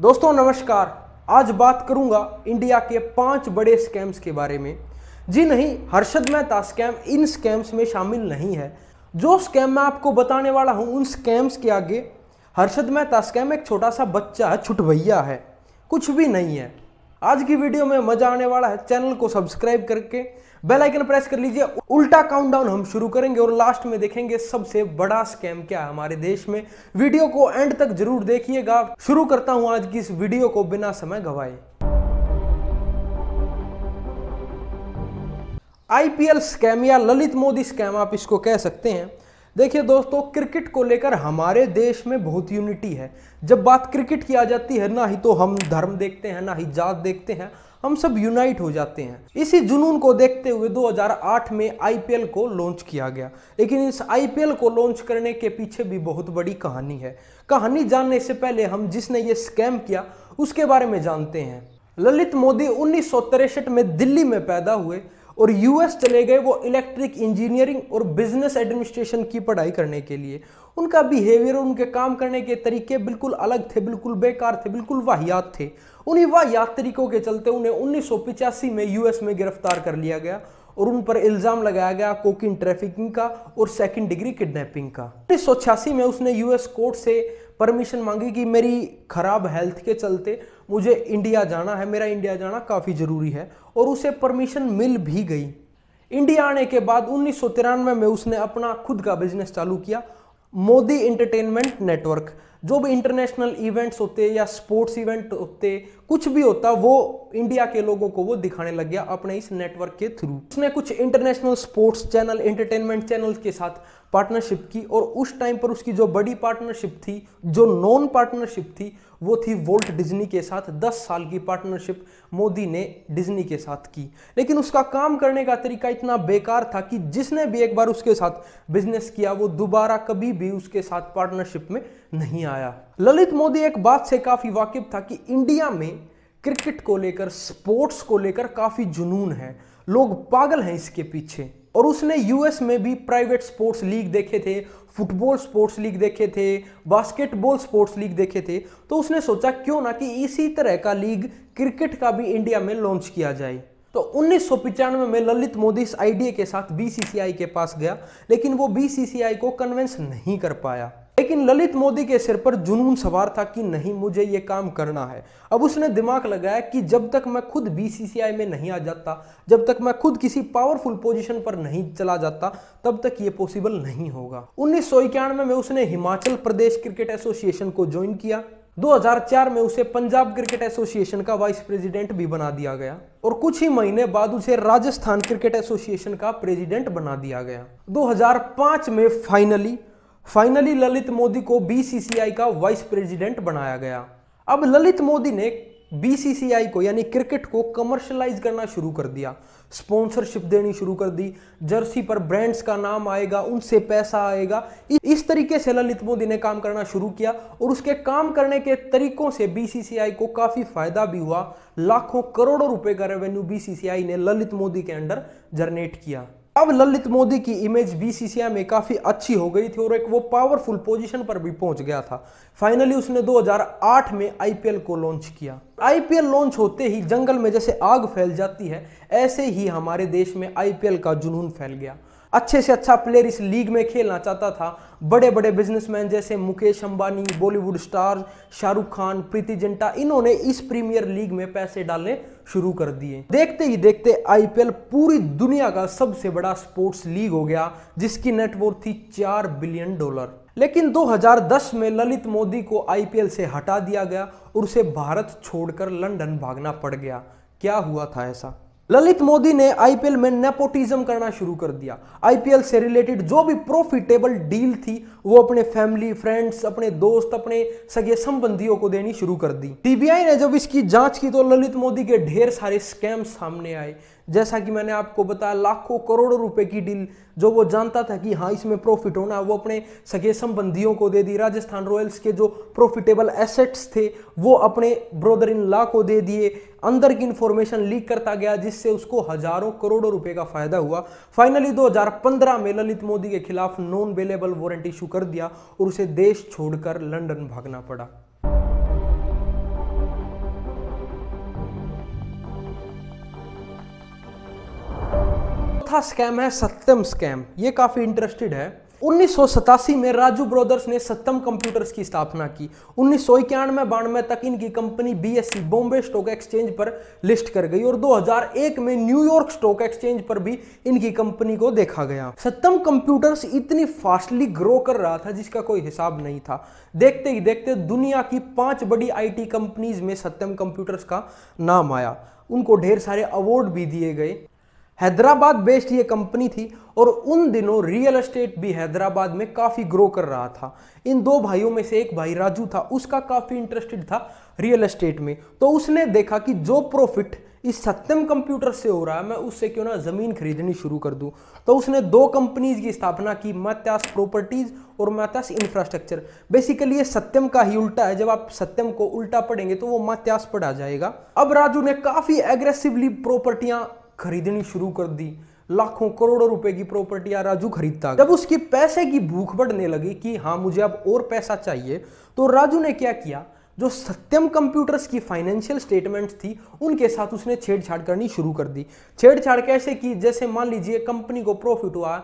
दोस्तों नमस्कार आज बात करूंगा इंडिया के पांच बड़े स्कैम्स के बारे में जी नहीं हर्षद मेहता स्कैम इन स्कैम्स में शामिल नहीं है जो स्कैम मैं आपको बताने वाला हूं उन स्कैम्स के आगे हर्षद मेहता स्कैम एक छोटा सा बच्चा है छुटभैया है कुछ भी नहीं है आज की वीडियो में मज़ा आने वाला है चैनल को सब्सक्राइब करके बेल आइकन प्रेस कर लीजिए उल्टा काउंटडाउन हम शुरू करेंगे और लास्ट में देखेंगे सबसे बड़ा स्कैम क्या है हमारे देश में वीडियो को एंड तक जरूर देखिएगा शुरू करता हूं आज की इस वीडियो को बिना समय गवाए आईपीएल स्कैम या ललित मोदी स्कैम आप इसको कह सकते हैं देखिए दोस्तों क्रिकेट को लेकर हमारे देश में बहुत यूनिटी है जब बात क्रिकेट की आ जाती है ना ही तो हम धर्म देखते हैं ना ही जात देखते हैं हम सब यूनाइट हो जाते हैं इसी जुनून को देखते हुए 2008 में आई को लॉन्च किया गया लेकिन इस आई को लॉन्च करने के पीछे भी बहुत बड़ी कहानी है कहानी जानने से पहले हम जिसने ये स्कैम किया उसके बारे में जानते हैं ललित मोदी उन्नीस में दिल्ली में पैदा हुए और यूएस चले गए वो इलेक्ट्रिक इंजीनियरिंग और बिजनेस एडमिनिस्ट्रेशन की पढ़ाई करने के लिए उनका बिहेवियर और उनके काम करने के तरीके बिल्कुल अलग थे बिल्कुल बेकार थे बिल्कुल वाहियात थे उन्हीं वाहियात तरीकों के चलते उन्हें उन्नीस में यूएस में गिरफ्तार कर लिया गया और उन पर इल्जाम लगाया गया कोकिन ट्रैफिकिंग का और सेकंड डिग्री किडनैपिंग का उन्नीस में उसने यूएस कोर्ट से परमिशन मांगी कि मेरी खराब हेल्थ के चलते मुझे इंडिया जाना है मेरा इंडिया जाना काफ़ी ज़रूरी है और उसे परमिशन मिल भी गई इंडिया आने के बाद उन्नीस में उसने अपना खुद का बिजनेस चालू किया मोदी इंटरटेनमेंट नेटवर्क जो भी इंटरनेशनल इवेंट्स होते या स्पोर्ट्स इवेंट होते कुछ भी होता वो इंडिया के लोगों को वो दिखाने लग गया अपने इस नेटवर्क के थ्रू उसने कुछ international sports channel entertainment channel के साथ पार्टनरशिप की और उस टाइम पर उसकी जो बड़ी पार्टनरशिप थी जो नॉन पार्टनरशिप थी वो थी वोल्ट डिज्नी के साथ 10 साल की पार्टनरशिप मोदी ने डिज्नी के साथ की लेकिन उसका काम करने का तरीका इतना बेकार था कि जिसने भी एक बार उसके साथ बिजनेस किया वो दोबारा कभी भी उसके साथ पार्टनरशिप में नहीं आया ललित मोदी एक बात से काफ़ी वाकिफ था कि इंडिया में क्रिकेट को लेकर स्पोर्ट्स को लेकर काफ़ी जुनून है लोग पागल हैं इसके पीछे और उसने यूएस में भी प्राइवेट स्पोर्ट्स लीग देखे थे फुटबॉल स्पोर्ट्स लीग देखे थे बास्केटबॉल स्पोर्ट्स लीग देखे थे तो उसने सोचा क्यों ना कि इसी तरह का लीग क्रिकेट का भी इंडिया में लॉन्च किया जाए तो उन्नीस में ललित मोदी इस आइडिया के साथ बीसीसीआई के पास गया लेकिन वो बीसीसीआई को कन्वेंस नहीं कर पाया लेकिन ललित मोदी के सिर पर जुनून सवार था कि नहीं मुझे ये काम करना है अब उसने दिमाग लगाया कि जब तक मैं खुद बीसीसीआई में नहीं आ जाता जब तक मैं खुद किसी पावरफुल पोजीशन पर नहीं चला जाता तब तक ये पॉसिबल नहीं होगा उन्नीस सौ इक्यानवे में उसने हिमाचल प्रदेश क्रिकेट एसोसिएशन को ज्वाइन किया 2004 में उसे पंजाब क्रिकेट एसोसिएशन का वाइस प्रेसिडेंट भी बना दिया गया और कुछ ही महीने बाद उसे राजस्थान क्रिकेट एसोसिएशन का प्रेसिडेंट बना दिया गया 2005 में फाइनली फाइनली ललित मोदी को बीसीसीआई का वाइस प्रेसिडेंट बनाया गया अब ललित मोदी ने बीसीसीआई को यानी क्रिकेट को कमर्शलाइज करना शुरू कर दिया स्पॉन्सरशिप देनी शुरू कर दी जर्सी पर ब्रांड्स का नाम आएगा उनसे पैसा आएगा इस तरीके से ललित मोदी ने काम करना शुरू किया और उसके काम करने के तरीकों से बीसीसीआई को काफ़ी फायदा भी हुआ लाखों करोड़ों रुपए का रेवेन्यू बीसीसीआई ने ललित मोदी के अंडर जनरेट किया अब ललित मोदी की इमेज बीसीसीआई में काफ़ी अच्छी हो गई थी और एक वो पावरफुल पोजीशन पर भी पहुंच गया था फाइनली उसने 2008 में आईपीएल को लॉन्च किया आईपीएल लॉन्च होते ही जंगल में जैसे आग फैल जाती है ऐसे ही हमारे देश में आईपीएल का जुनून फैल गया अच्छे से अच्छा प्लेयर इस लीग में खेलना चाहता था बड़े बड़े बिजनेसमैन जैसे मुकेश अंबानी बॉलीवुड स्टार शाहरुख खान प्रीति जिंटा इन्होंने इस प्रीमियर लीग में पैसे डालने शुरू कर दिए देखते ही देखते आईपीएल पूरी दुनिया का सबसे बड़ा स्पोर्ट्स लीग हो गया जिसकी नेटवर्थ थी चार बिलियन डॉलर लेकिन 2010 में ललित मोदी को आईपीएल से हटा दिया गया और उसे भारत छोड़कर लंदन भागना पड़ गया क्या हुआ था ऐसा ललित मोदी ने आईपीएल में नेपोटिज्म करना शुरू कर दिया आईपीएल से रिलेटेड जो भी प्रॉफिटेबल डील थी वो अपने फैमिली फ्रेंड्स अपने दोस्त अपने सगे संबंधियों को देनी शुरू कर दी टीबीआई ने जब इसकी जांच की तो ललित मोदी के ढेर सारे स्कैम सामने आए जैसा कि मैंने आपको बताया लाखों करोड़ों रुपए की डील जो वो जानता था कि हाँ इसमें प्रॉफिट होना वो अपने सगे संबंधियों को दे दी राजस्थान रॉयल्स के जो प्रॉफिटेबल एसेट्स थे वो अपने ब्रोदर इन लॉ को दे दिए अंदर की इंफॉर्मेशन लीक करता गया जिससे उसको हजारों करोड़ों रुपए का फायदा हुआ फाइनली 2015 में ललित मोदी के खिलाफ नॉन अवेलेबल वारंट इशू कर दिया और उसे देश छोड़कर लंडन भागना पड़ा चौथा स्कैम है सत्यम स्कैम ये काफ़ी इंटरेस्टेड है उन्नीस में राजू ब्रदर्स ने सत्यम कंप्यूटर्स की स्थापना की उन्नीस सौ इक्यानवे बानवे तक इनकी company BSC Bombay stock exchange पर लिस्ट कर गई और 2001 में न्यूयॉर्क स्टॉक एक्सचेंज पर भी इनकी कंपनी को देखा गया सत्यम कंप्यूटर्स इतनी फास्टली ग्रो कर रहा था जिसका कोई हिसाब नहीं था देखते ही देखते दुनिया की पांच बड़ी टी कंपनीज में सत्यम कंप्यूटर्स का नाम आया उनको ढेर सारे अवार्ड भी दिए गए हैदराबाद बेस्ड ये कंपनी थी और उन दिनों रियल एस्टेट भी हैदराबाद में काफ़ी ग्रो कर रहा था इन दो भाइयों में से एक भाई राजू था उसका काफ़ी इंटरेस्टेड था रियल एस्टेट में तो उसने देखा कि जो प्रॉफिट इस सत्यम कंप्यूटर से हो रहा है मैं उससे क्यों ना ज़मीन खरीदनी शुरू कर दूं तो उसने दो कंपनीज की स्थापना की मत्यास प्रॉपर्टीज़ और मत्यास इंफ्रास्ट्रक्चर बेसिकली ये सत्यम का ही उल्टा है जब आप सत्यम को उल्टा पढ़ेंगे तो वो मत्यास पढ़ा जाएगा अब राजू ने काफ़ी एग्रेसिवली प्रॉपर्टियाँ खरीदनी शुरू कर दी लाखों करोड़ों रुपए की प्रॉपर्टी आ राजू खरीदता जब उसकी पैसे की भूख बढ़ने लगी कि हाँ मुझे अब और पैसा चाहिए तो राजू ने क्या किया जो सत्यम कंप्यूटर्स की फाइनेंशियल स्टेटमेंट्स थी उनके साथ उसने छेड़छाड़ करनी शुरू कर दी छेड़छाड़ कैसे की जैसे मान लीजिए कंपनी को प्रॉफिट हुआ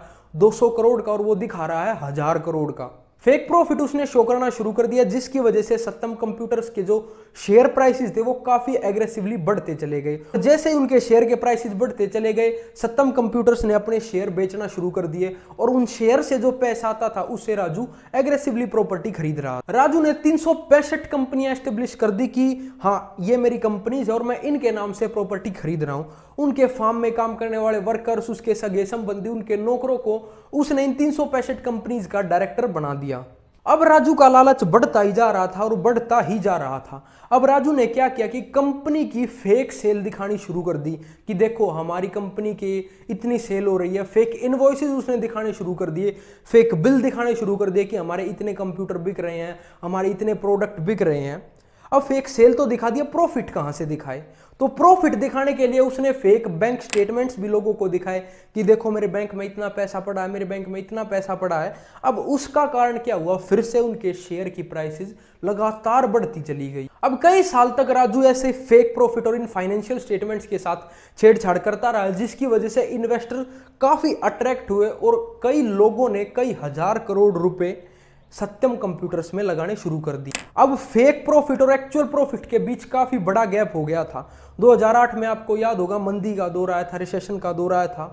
200 करोड़ का और वो दिखा रहा है हजार करोड़ का फेक प्रॉफिट उसने शो करना शुरू कर दिया जिसकी वजह से सत्तम कंप्यूटर्स के जो शेयर प्राइसेस थे वो काफी एग्रेसिवली बढ़ते चले गए जैसे ही उनके शेयर के प्राइसेस बढ़ते चले गए सत्तम कंप्यूटर्स ने अपने शेयर बेचना शुरू कर दिए और उन शेयर से जो पैसा आता था उससे राजू एग्रेसिवली प्रॉपर्टी खरीद रहा राजू ने तीन कंपनियां एस्टेब्लिश कर दी कि हाँ ये मेरी कंपनीज है और मैं इनके नाम से प्रॉपर्टी खरीद रहा हूं उनके फार्म में काम करने वाले वर्कर्स उसके सगे संबंधी उनके नौकरों को उसने इन तीन कंपनीज का डायरेक्टर बना दिया अब राजू का लालच बढ़ता ही जा रहा था और बढ़ता ही जा रहा था अब राजू ने क्या किया कि कंपनी की फेक सेल दिखानी शुरू कर दी कि देखो हमारी कंपनी के इतनी सेल हो रही है फेक इन्वॉइसेस उसने दिखाने शुरू कर दिए फेक बिल दिखाने शुरू कर दिए कि हमारे इतने कंप्यूटर बिक रहे हैं हमारे इतने प्रोडक्ट बिक रहे हैं अब फेक सेल तो दिखा दिया प्रॉफिट कहाँ से दिखाए तो प्रॉफिट दिखाने के लिए उसने फेक बैंक स्टेटमेंट्स भी लोगों को दिखाए कि देखो मेरे बैंक में इतना पैसा पड़ा है मेरे बैंक में इतना पैसा पड़ा है अब उसका कारण क्या हुआ फिर से उनके शेयर की प्राइसेस लगातार बढ़ती चली गई अब कई साल तक राजू ऐसे फेक प्रॉफिट और इन फाइनेंशियल स्टेटमेंट्स के साथ छेड़छाड़ करता रहा जिसकी वजह से इन्वेस्टर काफ़ी अट्रैक्ट हुए और कई लोगों ने कई हजार करोड़ रुपए सत्यम कंप्यूटर्स में लगाने शुरू कर दिए अब फेक प्रॉफिट और एक्चुअल प्रॉफिट के बीच काफ़ी बड़ा गैप हो गया था 2008 में आपको याद होगा मंदी का दौर आया था रिसेशन का दौर आया था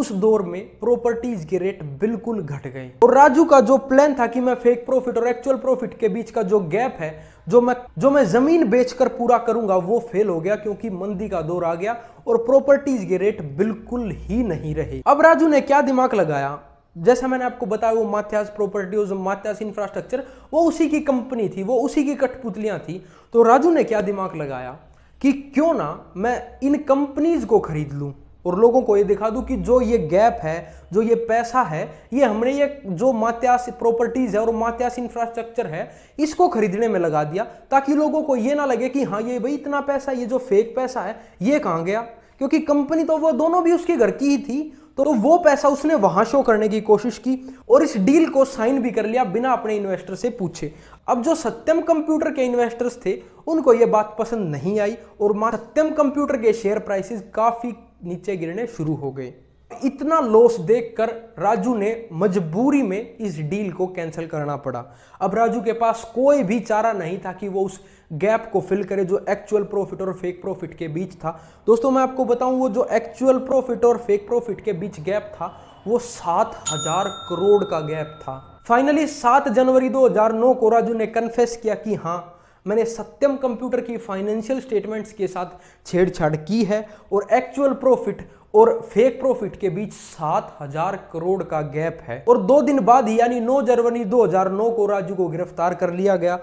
उस दौर में प्रॉपर्टीज के रेट बिल्कुल घट गए और राजू का जो प्लान था कि मैं फेक प्रॉफिट और एक्चुअल प्रॉफिट के बीच का जो गैप है जो मैं जो मैं जमीन बेचकर पूरा करूंगा वो फेल हो गया क्योंकि मंदी का दौर आ गया और प्रॉपर्टीज के रेट बिल्कुल ही नहीं रहे अब राजू ने क्या दिमाग लगाया जैसा मैंने आपको बताया वो माथ्यास प्रॉपर्टीज माथ्यास इंफ्रास्ट्रक्चर वो उसी की कंपनी थी वो उसी की कठपुतलियां थी तो राजू ने क्या दिमाग लगाया कि क्यों ना मैं इन कंपनीज को खरीद लूं और लोगों को ये दिखा दूं कि जो ये गैप है जो ये पैसा है ये हमने ये जो मात्यास प्रॉपर्टीज़ है और मात्यास इंफ्रास्ट्रक्चर है इसको खरीदने में लगा दिया ताकि लोगों को ये ना लगे कि हाँ ये भाई इतना पैसा ये जो फेक पैसा है ये कहाँ गया क्योंकि कंपनी तो वो दोनों भी उसके घर की ही थी तो वो पैसा उसने वहां शो करने की कोशिश की और इस डील को साइन भी कर लिया बिना अपने इन्वेस्टर से पूछे अब जो सत्यम कंप्यूटर के इन्वेस्टर्स थे उनको ये बात पसंद नहीं आई और सत्यम कंप्यूटर के शेयर प्राइसेस काफ़ी नीचे गिरने शुरू हो गए इतना लॉस देखकर राजू ने मजबूरी में इस डील को कैंसिल करना पड़ा अब राजू के पास कोई भी चारा नहीं था कि वो उस गैप को फिल करे जो एक्चुअल प्रॉफिट और फेक प्रॉफिट के बीच था दोस्तों मैं आपको बताऊं वो जो एक्चुअल प्रॉफिट और फेक प्रॉफिट के बीच गैप था वो सात हजार करोड़ का गैप था फाइनली सात जनवरी 2009 को राजू ने कन्फेस किया कि हाँ मैंने सत्यम कंप्यूटर की फाइनेंशियल स्टेटमेंट्स के साथ छेड़छाड़ की है और एक्चुअल प्रॉफिट और फेक प्रॉफिट के बीच सात हजार करोड़ का गैप है और दो दिन बाद यानी 9 जनवरी 2009 को राजू को गिरफ्तार कर लिया गया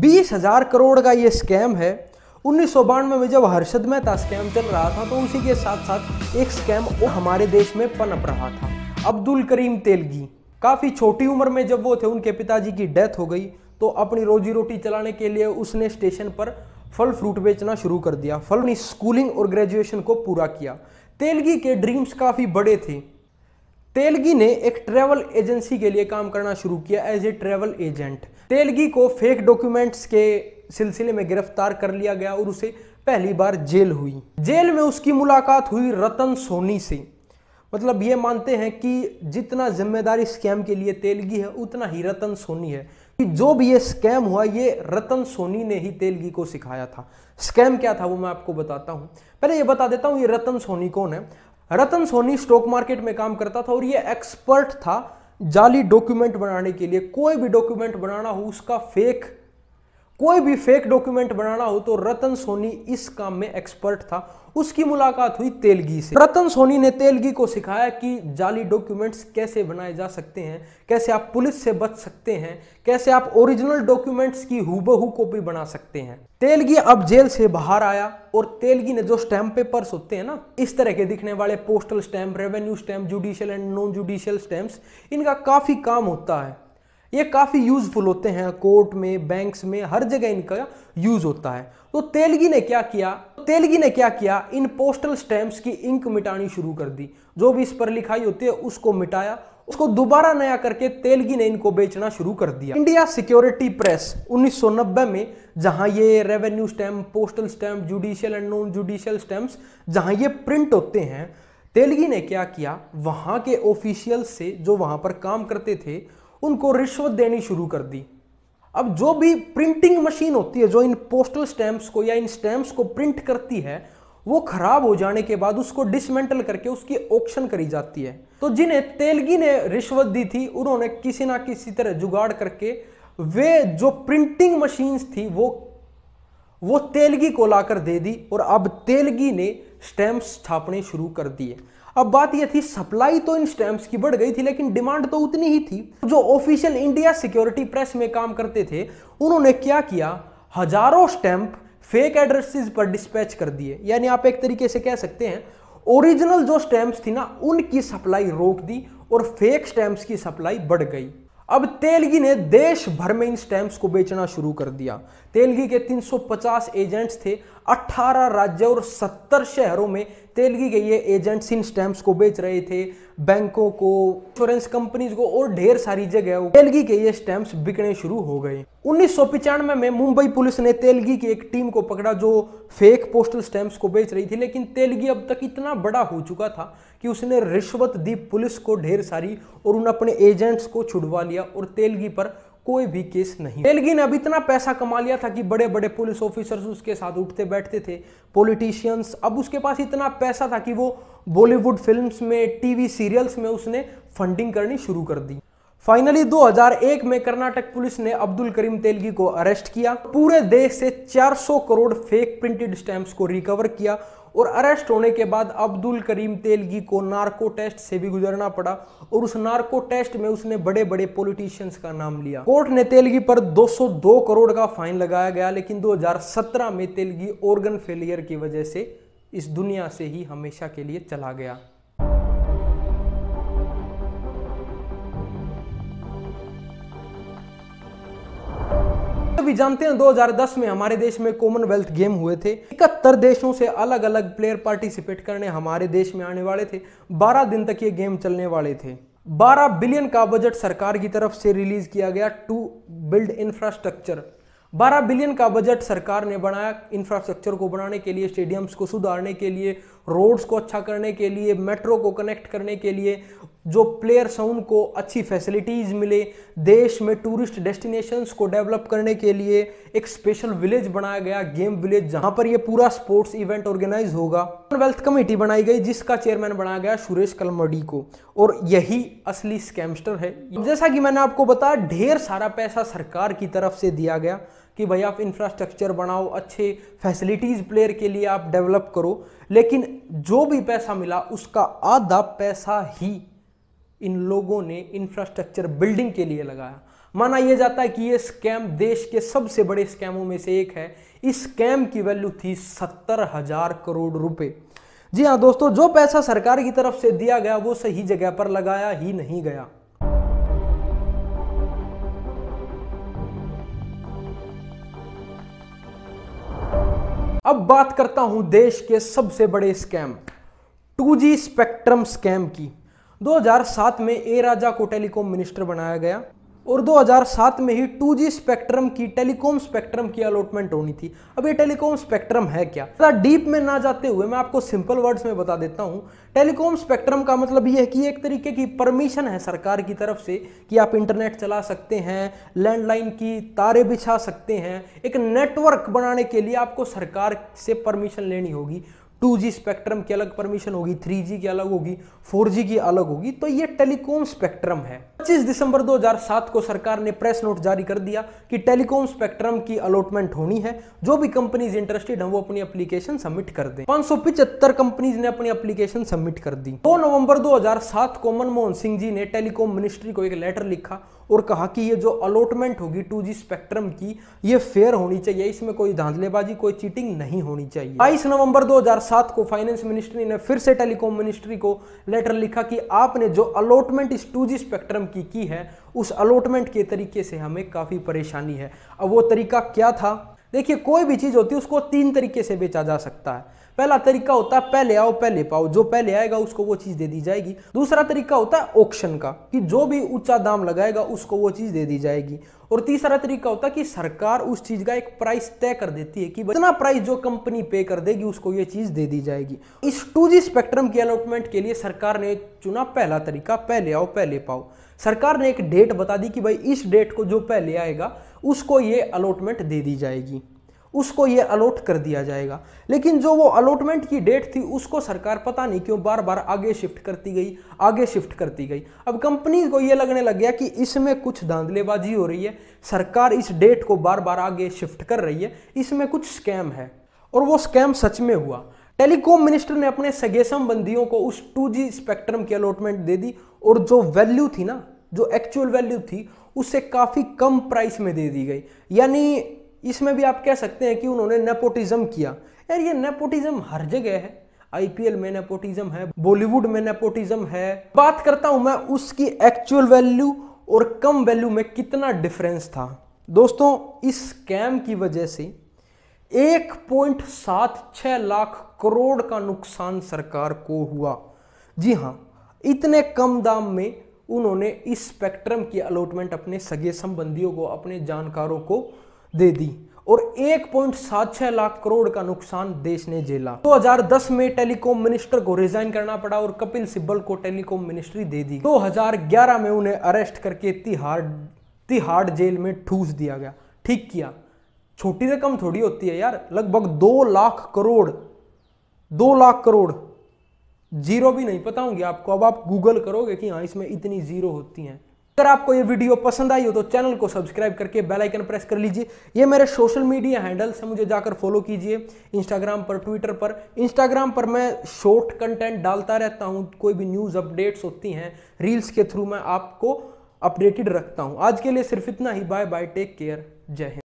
बीस हजार करोड़ का ये स्कैम है उन्नीस में जब हर्षद मेहता स्कैम चल रहा था तो उसी के साथ साथ एक स्कैम वो हमारे देश में पनप रहा था अब्दुल करीम तेलगी काफ़ी छोटी उम्र में जब वो थे उनके पिताजी की डेथ हो गई तो अपनी रोजी रोटी चलाने के लिए उसने स्टेशन पर फल फ्रूट बेचना शुरू कर दिया फल अपनी स्कूलिंग और ग्रेजुएशन को पूरा किया तेलगी के ड्रीम्स काफ़ी बड़े थे तेलगी ने एक ट्रेवल एजेंसी के लिए काम करना शुरू किया as a travel agent Telgi को फेक डॉक्यूमेंट्स के सिलसिले में गिरफ्तार कर लिया गया और उसे पहली बार जेल हुई जेल में उसकी मुलाकात हुई रतन सोनी से मतलब ये मानते हैं कि जितना जिम्मेदारी स्कैम के लिए तेलगी है उतना ही रतन सोनी है कि जो भी ये स्कैम हुआ ये रतन सोनी ने ही तेलगी को सिखाया था स्कैम क्या था वो मैं आपको बताता हूँ पहले ये बता देता हूँ ये रतन सोनी कौन है रतन सोनी स्टॉक मार्केट में काम करता था और ये एक्सपर्ट था जाली डॉक्यूमेंट बनाने के लिए कोई भी डॉक्यूमेंट बनाना हो उसका फेक कोई भी फेक डॉक्यूमेंट बनाना हो तो रतन सोनी इस काम में एक्सपर्ट था उसकी मुलाकात हुई तेलगी से रतन सोनी ने तेलगी को सिखाया कि जाली डॉक्यूमेंट्स कैसे बनाए जा सकते हैं कैसे आप पुलिस से बच सकते हैं कैसे आप ओरिजिनल डॉक्यूमेंट्स की हुबहू कॉपी बना सकते हैं तेलगी अब जेल से बाहर आया और तेलगी ने जो स्टैम्प पेपर्स होते हैं ना इस तरह के दिखने वाले postal stamp revenue stamp judicial and non judicial stamps इनका काफ़ी काम होता है ये काफ़ी यूज़फुल होते हैं कोर्ट में बैंक्स में हर जगह इनका यूज़ होता है तो तेलगी ने क्या किया तेलगी ने क्या किया इन पोस्टल स्टैम्प्स की इंक मिटानी शुरू कर दी जो भी इस पर लिखाई होती है उसको मिटाया उसको दोबारा नया करके तेलगी ने इनको बेचना शुरू कर दिया इंडिया सिक्योरिटी प्रेस 1990 में जहां ये revenue stamp postal stamp judicial and non judicial stamp जहां ये प्रिंट होते हैं तेलगी ने क्या किया वहां के ऑफिशियल से जो वहां पर काम करते थे उनको रिश्वत देनी शुरू कर दी अब जो भी प्रिंटिंग मशीन होती है जो इन पोस्टल स्टैम्प्स को या इन स्टैम्प्स को प्रिंट करती है वो खराब हो जाने के बाद उसको डिसमेंटल करके उसकी ऑक्शन करी जाती है तो जिन्हें तेलगी ने रिश्वत दी थी उन्होंने किसी ना किसी तरह जुगाड़ करके वे जो प्रिंटिंग मशीन्स थी वो वो तेलगी को लाकर दे दी और अब तेलगी ने स्टैम्प्स छापने शुरू कर दिए अब बात यह थी सप्लाई तो इन स्टैंप्स की बढ़ गई थी लेकिन डिमांड तो उतनी ही थी जो ऑफिशियल इंडिया सिक्योरिटी प्रेस में काम करते थे उन्होंने क्या किया हजारों स्टैंप फेक एड्रेसेस पर डिस्पैच कर दिए यानी आप एक तरीके से कह सकते हैं ओरिजिनल जो स्टैंप्स थी ना उनकी सप्लाई रोक दी और फेक स्टैंप्स की सप्लाई बढ़ गई अब तेलगी ने देश भर में इन स्टैंप्स को बेचना शुरू कर दिया तेलगी के 350 एजेंट्स थे 18 राज्य और 70 शहरों में तेलगी गई है एजेंट्स इन स्टैम्प्स को बेच रहे थे बैंकों को इंश्योरेंस कंपनीज को और ढेर सारी जगह तेलगी के ये स्टैम्प्स बिकने शुरू हो गए उन्नीस में, में मुंबई पुलिस ने तेलगी की एक टीम को पकड़ा जो फेक पोस्टल स्टैम्प्स को बेच रही थी लेकिन तेलगी अब तक इतना बड़ा हो चुका था कि उसने रिश्वत दी पुलिस को ढेर सारी और उन अपने एजेंट्स को छुड़वा लिया और तेलगी पर कोई भी केस नहीं तेलगी अब इतना पैसा कमा लिया था कि बड़े बड़े पुलिस ऑफिसर्स उसके साथ उठते बैठते थे पॉलिटिशियंस अब उसके पास इतना पैसा था कि वो बॉलीवुड फिल्म्स में टीवी सीरियल्स में उसने फंडिंग करनी शुरू कर दी फाइनली 2001 में कर्नाटक पुलिस ने अब्दुल करीम तेलगी को अरेस्ट किया पूरे देश से 400 करोड़ फेक प्रिंटेड स्टैम्प्स को रिकवर किया और अरेस्ट होने के बाद अब्दुल करीम तेलगी को नार्को टेस्ट से भी गुजरना पड़ा और उस नार्को टेस्ट में उसने बड़े बड़े पॉलिटिशियंस का नाम लिया कोर्ट ने तेलगी पर 202 करोड़ का फाइन लगाया गया लेकिन 2017 में तेलगी ऑर्गन फेलियर की वजह से इस दुनिया से ही हमेशा के लिए चला गया सभी जानते हैं 2010 में हमारे देश में कॉमनवेल्थ गेम हुए थे इकहत्तर देशों से अलग अलग प्लेयर पार्टिसिपेट करने हमारे देश में आने वाले थे 12 दिन तक ये गेम चलने वाले थे 12 बिलियन का बजट सरकार की तरफ से रिलीज किया गया टू बिल्ड इंफ्रास्ट्रक्चर 12 बिलियन का बजट सरकार ने बनाया इंफ्रास्ट्रक्चर को बनाने के लिए स्टेडियम्स को सुधारने के लिए रोड्स को अच्छा करने के लिए मेट्रो को कनेक्ट करने के लिए जो प्लेयर्स हैं उनको अच्छी फैसिलिटीज़ मिले देश में टूरिस्ट डेस्टिनेशंस को डेवलप करने के लिए एक स्पेशल विलेज बनाया गया गेम विलेज जहां पर यह पूरा स्पोर्ट्स इवेंट ऑर्गेनाइज होगा वेल्थ कमेटी बनाई गई जिसका चेयरमैन बनाया गया सुरेश कलमडी को और यही असली स्कैमस्टर है जैसा कि मैंने आपको बताया ढेर सारा पैसा सरकार की तरफ से दिया गया कि भाई आप इंफ्रास्ट्रक्चर बनाओ अच्छे फैसिलिटीज़ प्लेयर के लिए आप डेवलप करो लेकिन जो भी पैसा मिला उसका आधा पैसा ही इन लोगों ने इंफ्रास्ट्रक्चर बिल्डिंग के लिए लगाया माना यह जाता है कि यह स्कैम देश के सबसे बड़े स्कैमों में से एक है इस स्कैम की वैल्यू थी सत्तर हजार करोड़ रुपए जी हाँ दोस्तों जो पैसा सरकार की तरफ से दिया गया वो सही जगह पर लगाया ही नहीं गया अब बात करता हूं देश के सबसे बड़े स्कैम 2G स्पेक्ट्रम स्कैम की 2007 में ए राजा को टेलीकॉम मिनिस्टर बनाया गया और 2007 में ही 2G स्पेक्ट्रम की टेलीकॉम स्पेक्ट्रम की अलॉटमेंट होनी थी अब ये टेलीकॉम स्पेक्ट्रम है क्या ज़्यादा डीप में ना जाते हुए मैं आपको सिंपल वर्ड्स में बता देता हूँ टेलीकॉम स्पेक्ट्रम का मतलब ये है कि एक तरीके की परमिशन है सरकार की तरफ से कि आप इंटरनेट चला सकते हैं लैंडलाइन की तारे बिछा सकते हैं एक नेटवर्क बनाने के लिए आपको सरकार से परमिशन लेनी होगी टू स्पेक्ट्रम की अलग परमिशन होगी जी की अलग होगी जी की अलग होगी तो ये टेलीकॉम स्पेक्ट्रम है 25 दिसंबर 2007 को सरकार ने प्रेस नोट जारी कर दिया कि टेलीकॉम स्पेक्ट्रम की अलॉटमेंट होनी है जो भी कंपनीज इंटरेस्टेड हैं वो अपनी एप्लीकेशन सबमिट कर दें पांच कंपनीज ने अपनी एप्लीकेशन सबमिट कर दी दो नवंबर 2007 को मनमोहन सिंह जी ने टेलीकॉम मिनिस्ट्री को एक लेटर लिखा और कहा कि ये जो अलॉटमेंट होगी टू स्पेक्ट्रम की ये फेयर होनी चाहिए इसमें कोई धांधलेबाजी कोई चीटिंग नहीं होनी चाहिए बाईस नवंबर 2007 को फाइनेंस मिनिस्ट्री ने फिर से टेलीकॉम मिनिस्ट्री को लेटर लिखा कि आपने जो अलॉटमेंट इस टू स्पेक्ट्रम की की है उस अलॉटमेंट के तरीके से हमें काफ़ी परेशानी है अब वो तरीका क्या था देखिए कोई भी चीज़ होती है उसको तीन तरीके से बेचा जा सकता है पहला तरीका होता है पहले आओ पहले पाओ जो पहले आएगा उसको वो चीज़ दे दी जाएगी दूसरा तरीका होता है ऑक्शन का कि जो भी ऊंचा दाम लगाएगा उसको वो चीज़ दे दी जाएगी और तीसरा तरीका होता है कि सरकार उस चीज़ का एक प्राइस तय कर देती है कि इतना प्राइस जो कंपनी पे कर देगी उसको ये चीज़ दे दी जाएगी इस टू जी स्पेक्ट्रम की अलॉटमेंट के लिए सरकार ने चुना पहला तरीका पहले आओ पहले पाओ सरकार ने एक डेट बता दी कि भाई इस डेट को जो पहले आएगा उसको ये अलॉटमेंट दे दी जाएगी उसको ये अलॉट कर दिया जाएगा लेकिन जो वो अलॉटमेंट की डेट थी उसको सरकार पता नहीं क्यों बार बार आगे शिफ्ट करती गई आगे शिफ्ट करती गई अब कंपनी को ये लगने लग गया कि इसमें कुछ धांधलेबाजी हो रही है सरकार इस डेट को बार बार आगे शिफ्ट कर रही है इसमें कुछ स्कैम है और वो स्कैम सच में हुआ टेलीकॉम मिनिस्टर ने अपने सगे संबंधियों को उस टू स्पेक्ट्रम की अलॉटमेंट दे दी और जो वैल्यू थी ना जो एक्चुअल वैल्यू थी उसे काफ़ी कम प्राइस में दे दी गई यानी इसमें भी आप कह सकते हैं कि उन्होंने नेपोटिज्म किया यार ये नेपोटिज्म हर जगह है आईपीएल में नेपोटिज्म है बॉलीवुड में नेपोटिज्म है बात करता हूं मैं उसकी एक्चुअल वैल्यू और कम वैल्यू में कितना डिफरेंस था दोस्तों इस स्कैम की वजह से 1.76 लाख करोड़ का नुकसान सरकार को हुआ जी हाँ इतने कम दाम में उन्होंने इस स्पेक्ट्रम की अलॉटमेंट अपने सगे संबंधियों को अपने जानकारों को दे दी और 1.76 लाख करोड़ का नुकसान देश ने झेला 2010 में टेलीकॉम मिनिस्टर को रिजाइन करना पड़ा और कपिल सिब्बल को टेलीकॉम मिनिस्ट्री दे दी 2011 में उन्हें अरेस्ट करके तिहाड़ तिहाड़ जेल में ठूस दिया गया ठीक किया छोटी रकम थोड़ी होती है यार लगभग दो लाख करोड़ दो लाख करोड़ जीरो भी नहीं पता होंगे आपको अब आप गूगल करोगे कि हाँ इसमें इतनी जीरो होती हैं अगर आपको ये वीडियो पसंद आई हो तो चैनल को सब्सक्राइब करके बेल आइकन प्रेस कर लीजिए ये मेरे सोशल मीडिया हैंडल्स से मुझे जाकर फॉलो कीजिए इंस्टाग्राम पर ट्विटर पर इंस्टाग्राम पर मैं शॉर्ट कंटेंट डालता रहता हूँ कोई भी न्यूज़ अपडेट्स होती हैं रील्स के थ्रू मैं आपको अपडेटेड रखता हूँ आज के लिए सिर्फ इतना ही बाय बाय टेक केयर जय हिंद